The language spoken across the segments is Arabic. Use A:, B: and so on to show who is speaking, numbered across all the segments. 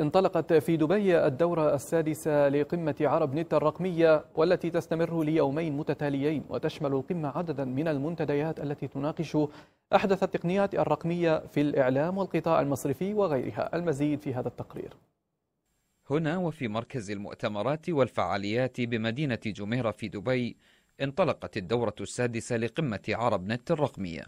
A: انطلقت في دبي الدورة السادسة لقمة عرب نت الرقمية والتي تستمر ليومين متتاليين وتشمل القمة عددا من المنتديات التي تناقش أحدث التقنيات الرقمية في الإعلام والقطاع المصرفي وغيرها المزيد في هذا التقرير
B: هنا وفي مركز المؤتمرات والفعاليات بمدينة جميرة في دبي انطلقت الدورة السادسة لقمة عرب نت الرقمية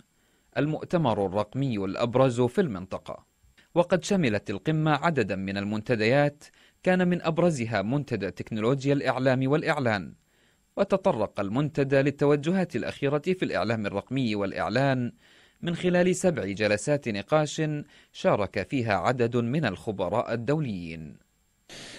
B: المؤتمر الرقمي الأبرز في المنطقة وقد شملت القمة عددا من المنتديات كان من أبرزها منتدى تكنولوجيا الإعلام والإعلان وتطرق المنتدى للتوجهات الأخيرة في الإعلام الرقمي والإعلان من خلال سبع جلسات نقاش شارك فيها عدد من الخبراء
C: الدوليين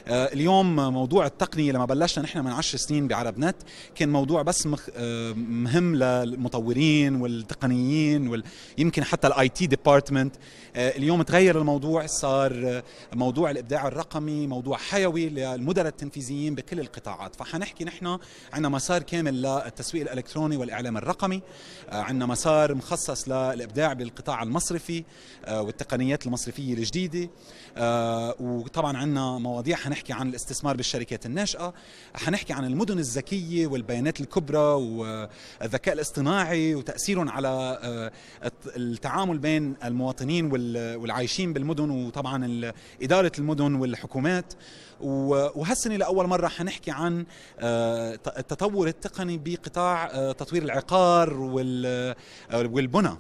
C: آه، اليوم موضوع التقنية لما بلشنا نحن من 10 سنين بعرب نت كان موضوع بس آه، مهم للمطورين والتقنيين وال... يمكن حتى الاي تي ديبارتمنت آه، اليوم تغير الموضوع صار موضوع الابداع الرقمي موضوع حيوي للمدراء التنفيذيين بكل القطاعات فحنحكي نحن عندنا مسار كامل للتسويق الالكتروني والاعلام الرقمي عندنا مسار مخصص للابداع بالقطاع المصرفي والتقنيات المصرفيه الجديده وطبعا عندنا مواضيع مواضيع حنحكي عن الاستثمار بالشركات الناشئه حنحكي عن المدن الذكيه والبيانات الكبرى والذكاء الاصطناعي وتاثيرهم على آه، التعامل بين المواطنين والعايشين بالمدن وطبعا اداره المدن والحكومات وهالسنه لاول مره حنحكي عن آه، التطور التقني بقطاع آه، تطوير العقار والبنى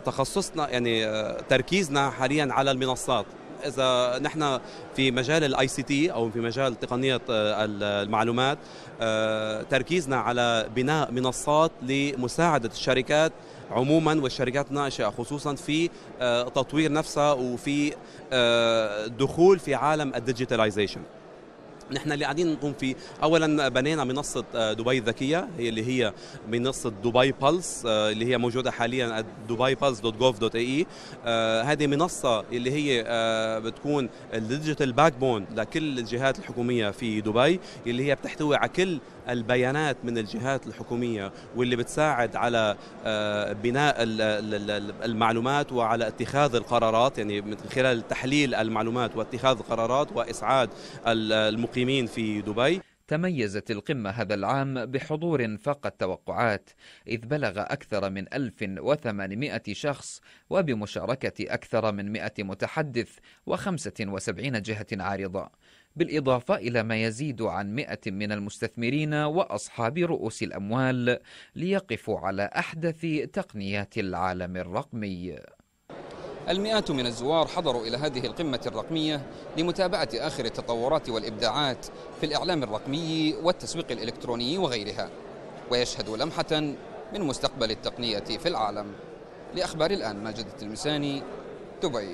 A: تخصصنا يعني تركيزنا حاليا على المنصات اذا نحن في مجال الاي سي تي او في مجال تقنيه آه، المعلومات آه، تركيزنا على بناء منصات لمساعده الشركات عموما والشركات الناشئه خصوصا في آه، تطوير نفسها وفي دخول في عالم الديجيتاليزيشن نحن اللي قاعدين نقوم فيه اولا بنينا منصه آه، دبي الذكيه هي اللي هي منصه دبي بالس آه، اللي هي موجوده حاليا دبي بالس دوت جوف دوت اي هذه منصه اللي هي آه، بتكون الديجيتال باك بون لكل الجهات الحكوميه في دبي اللي هي بتحتوي على كل البيانات من الجهات الحكوميه واللي بتساعد على بناء المعلومات وعلى اتخاذ القرارات يعني من خلال تحليل المعلومات واتخاذ القرارات واسعاد المقيمين المقيمين في دبي تميزت القمة هذا
B: العام بحضور فاق التوقعات إذ بلغ أكثر من 1800 شخص وبمشاركة أكثر من 100 متحدث و75 جهة عارضة بالإضافة إلى ما يزيد عن 100 من المستثمرين وأصحاب رؤوس الأموال ليقفوا على أحدث تقنيات العالم الرقمي المئات من الزوار حضروا إلى هذه القمة الرقمية لمتابعة آخر التطورات والإبداعات في الإعلام الرقمي والتسويق الإلكتروني وغيرها ويشهد لمحة من مستقبل التقنية في العالم لأخبار الآن ماجد التلمساني دبي